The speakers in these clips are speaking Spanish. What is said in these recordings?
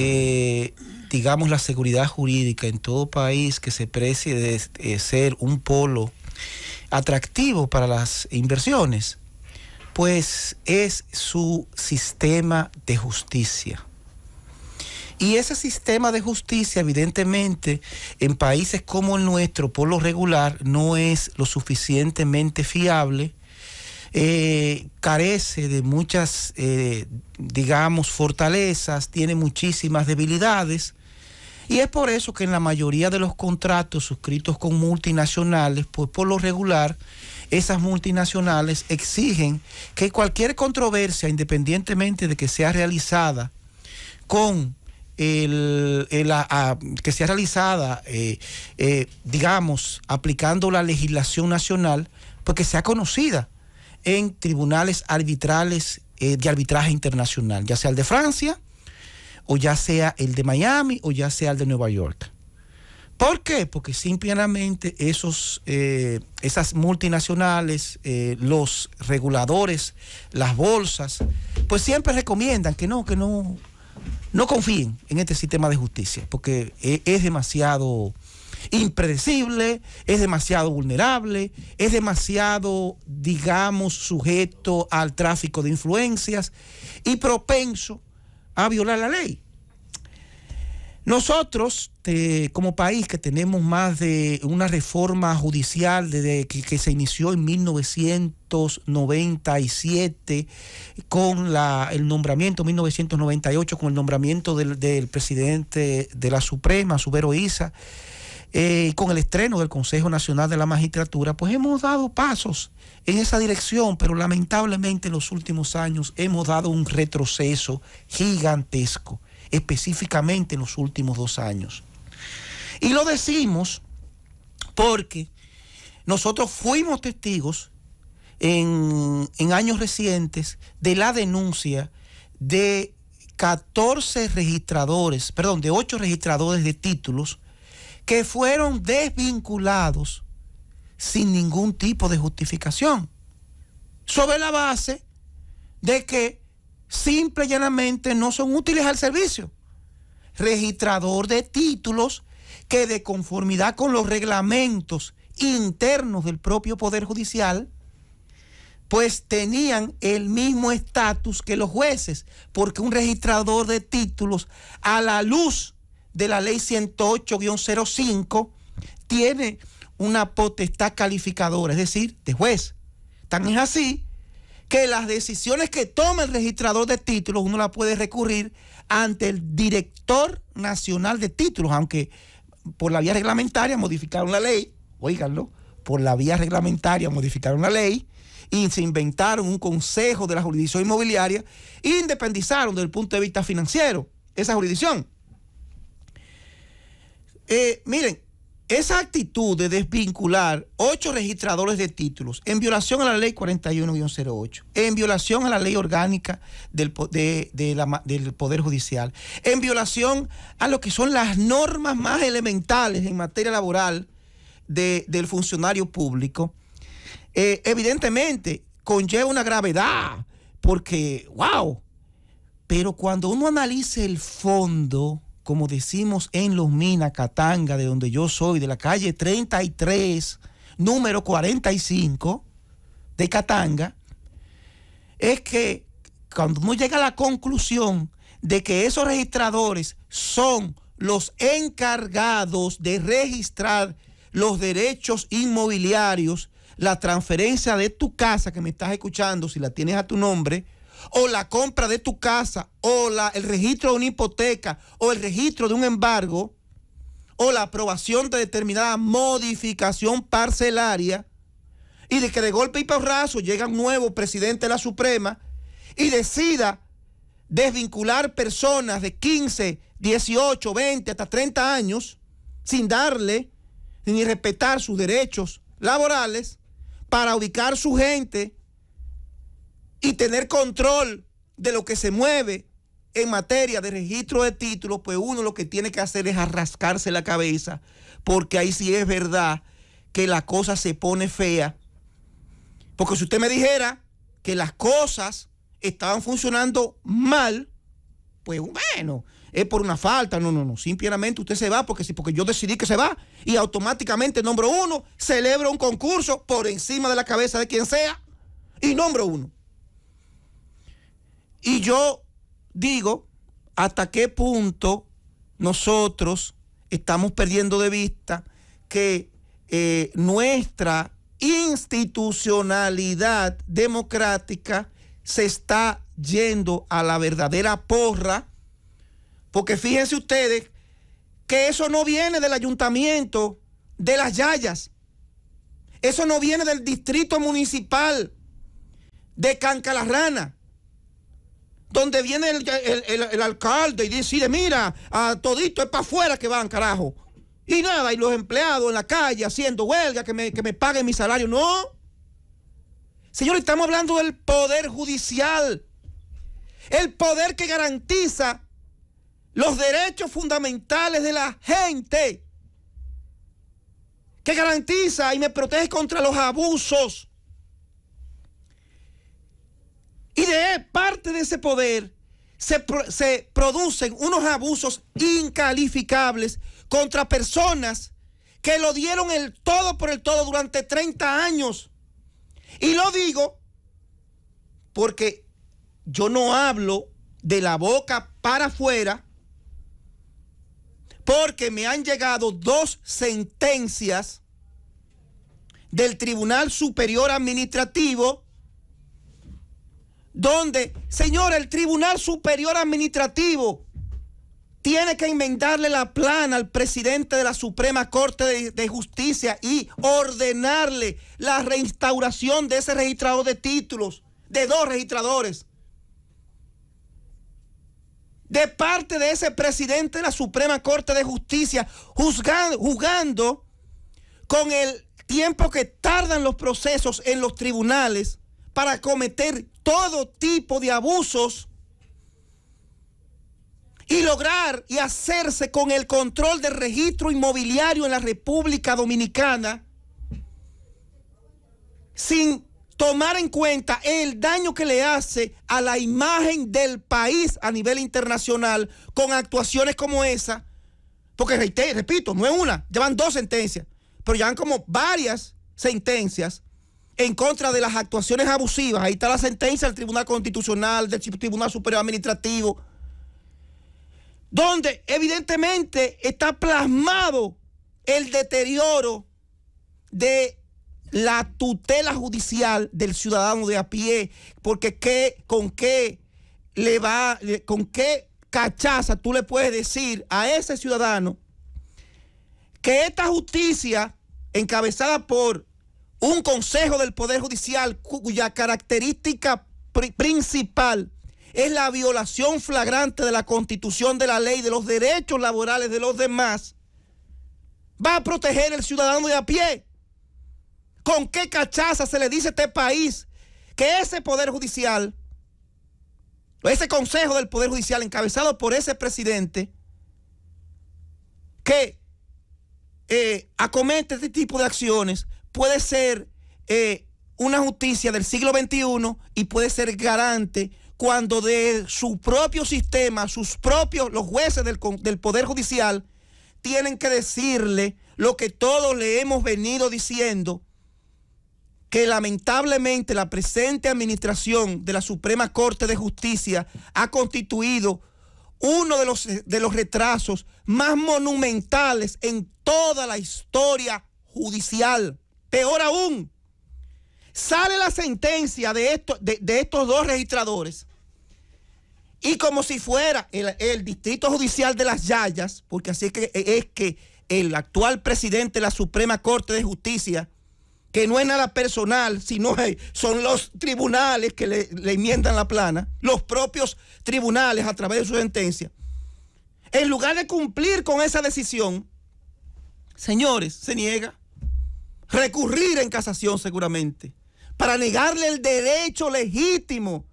Eh, digamos, la seguridad jurídica en todo país que se precie de, eh, ser un polo atractivo para las inversiones, pues es su sistema de justicia. Y ese sistema de justicia, evidentemente, en países como el nuestro, por lo regular, no es lo suficientemente fiable eh, carece de muchas, eh, digamos, fortalezas, tiene muchísimas debilidades. Y es por eso que en la mayoría de los contratos suscritos con multinacionales, pues por lo regular, esas multinacionales exigen que cualquier controversia, independientemente de que sea realizada con que sea realizada, eh, digamos, aplicando la legislación nacional, pues que sea conocida en tribunales arbitrales eh, de arbitraje internacional, ya sea el de Francia, o ya sea el de Miami, o ya sea el de Nueva York. ¿Por qué? Porque simplemente esos, eh, esas multinacionales, eh, los reguladores, las bolsas, pues siempre recomiendan que no, que no, no confíen en este sistema de justicia, porque es demasiado impredecible, es demasiado vulnerable, es demasiado, digamos, sujeto al tráfico de influencias y propenso a violar la ley. Nosotros, como país que tenemos más de una reforma judicial desde que, se inició en 1997 con el nombramiento, 1998 con el nombramiento del, del presidente de la Suprema, Subero Isa, eh, con el estreno del Consejo Nacional de la Magistratura, pues hemos dado pasos en esa dirección, pero lamentablemente en los últimos años hemos dado un retroceso gigantesco, específicamente en los últimos dos años. Y lo decimos porque nosotros fuimos testigos en, en años recientes de la denuncia de 14 registradores, perdón, de 8 registradores de títulos, que fueron desvinculados sin ningún tipo de justificación, sobre la base de que simple y llanamente no son útiles al servicio. Registrador de títulos que de conformidad con los reglamentos internos del propio Poder Judicial, pues tenían el mismo estatus que los jueces, porque un registrador de títulos a la luz de la ley 108-05 tiene una potestad calificadora, es decir, de juez. Tan es así que las decisiones que toma el registrador de títulos uno la puede recurrir ante el director nacional de títulos, aunque por la vía reglamentaria modificaron la ley, oíganlo, por la vía reglamentaria modificaron la ley y se inventaron un consejo de la jurisdicción inmobiliaria e independizaron desde el punto de vista financiero esa jurisdicción. Eh, miren, esa actitud de desvincular ocho registradores de títulos en violación a la ley 41-08, en violación a la ley orgánica del, del Poder Judicial, en violación a lo que son las normas más elementales en materia laboral del funcionario público, eh, evidentemente conlleva una gravedad, porque, wow, pero cuando uno analice el fondo como decimos en Los Minas, Catanga, de donde yo soy, de la calle 33, número 45 de Catanga, es que cuando uno llega a la conclusión de que esos registradores son los encargados de registrar los derechos inmobiliarios, la transferencia de tu casa que me estás escuchando, si la tienes a tu nombre, o la compra de tu casa, o el registro de una hipoteca, o el registro de un embargo, o la aprobación de determinada modificación parcelaria, y de que de golpe y porrazo llega un nuevo presidente de la Suprema y decida desvincular personas de 15, 18, 20, hasta 30 años, sin darle ni respetar sus derechos laborales, para ubicar su gente y tener control de lo que se mueve en materia de registro de títulos, pues uno lo que tiene que hacer es arrascarse la cabeza, porque ahí sí es verdad que la cosa se pone fea. Porque si usted me dijera que las cosas estaban funcionando mal, pues bueno, es por una falta, no, no, no, simplemente usted se va porque sí, porque yo decidí que se va y automáticamente nombro uno, celebro un concurso por encima de la cabeza de quien sea y nombro uno. Y yo digo, ¿hasta qué punto nosotros estamos perdiendo de vista que eh, nuestra institucionalidad democrática se está yendo a la verdadera porra? Porque fíjense ustedes que eso no viene del ayuntamiento de las Yayas. Eso no viene del distrito municipal de Cancalarrana donde viene el, alcalde y dice, mira, a todito es para afuera que van, carajo. Y nada, y los empleados en la calle haciendo huelga, que me, que me paguen mi salario. No. Señores, estamos hablando del poder judicial. El poder que garantiza los derechos fundamentales de la gente. Que garantiza y me protege contra los abusos. de eh, parte de ese poder se, se producen unos abusos incalificables contra personas que lo dieron el todo por el todo durante 30 años. Y lo digo porque yo no hablo de la boca para afuera, porque me han llegado dos sentencias del Tribunal Superior Administrativo donde, señor, el Tribunal Superior Administrativo tiene que inventarle la plana al presidente de la Suprema Corte de, Justicia y ordenarle la reinstauración de ese registrador de títulos, de dos registradores. De parte de ese presidente de la Suprema Corte de Justicia, juzgando, con el tiempo que tardan los procesos en los tribunales para cometer todo tipo de abusos y lograr y hacerse con el control del registro inmobiliario en la República Dominicana sin tomar en cuenta el daño que le hace a la imagen del país a nivel internacional con actuaciones como esa. Porque repito, no es una, llevan dos sentencias, pero llevan como varias sentencias en contra de las actuaciones abusivas. Ahí está la sentencia del Tribunal Constitucional, del Tribunal Superior Administrativo, donde evidentemente está plasmado el deterioro de la tutela judicial del ciudadano de a pie, porque qué, con qué le va, con qué cachaza tú le puedes decir a ese ciudadano que esta justicia encabezada por un consejo del Poder Judicial cuya característica principal es la violación flagrante de la constitución, de la ley, de los derechos laborales de los demás, va a proteger el ciudadano de a pie. ¿Con qué cachaza se le dice a este país que ese Poder Judicial, ese Consejo del Poder Judicial encabezado por ese presidente, que eh, acomete este tipo de acciones, puede ser eh, una justicia del siglo XXI y puede ser garante cuando de su propio sistema, sus propios, los jueces del, Poder Judicial, tienen que decirle lo que todos le hemos venido diciendo, que lamentablemente la presente administración de la Suprema Corte de Justicia ha constituido uno los, de los retrasos más monumentales en toda la historia judicial. Peor aún, sale la sentencia de, esto, de, estos dos registradores y como si fuera el, Distrito Judicial de las Yayas, porque así es que, es que el actual presidente de la Suprema Corte de Justicia, que no es nada personal, sino son los tribunales que le, le enmiendan la plana, los propios tribunales a través de su sentencia, en lugar de cumplir con esa decisión, señores, se niega recurrir en casación seguramente, para negarle el derecho legítimo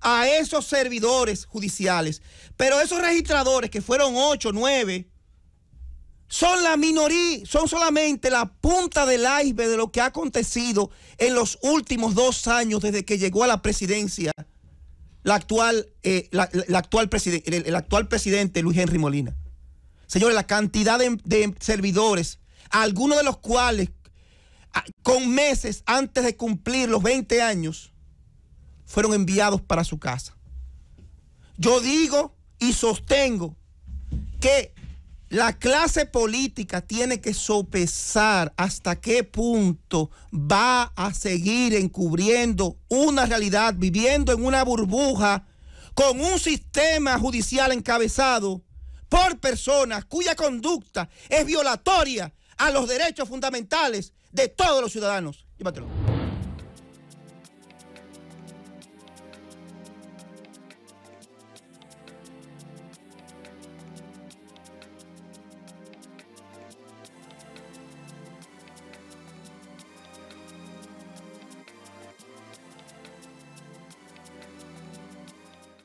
a esos servidores judiciales. Pero esos registradores, que fueron ocho, nueve, son la minoría, son solamente la punta del iceberg de lo que ha acontecido en los últimos dos años desde que llegó a la presidencia la actual, eh, actual el, el, actual presidente Luis Henry Molina. Señores, la cantidad de servidores algunos de los cuales ah, con meses antes de cumplir los 20 años fueron enviados para su casa. Yo digo y sostengo que la clase política tiene que sopesar hasta qué punto va a seguir encubriendo una realidad, viviendo en una burbuja con un sistema judicial encabezado por personas cuya conducta es violatoria a los derechos fundamentales de todos los ciudadanos. Llévatelo.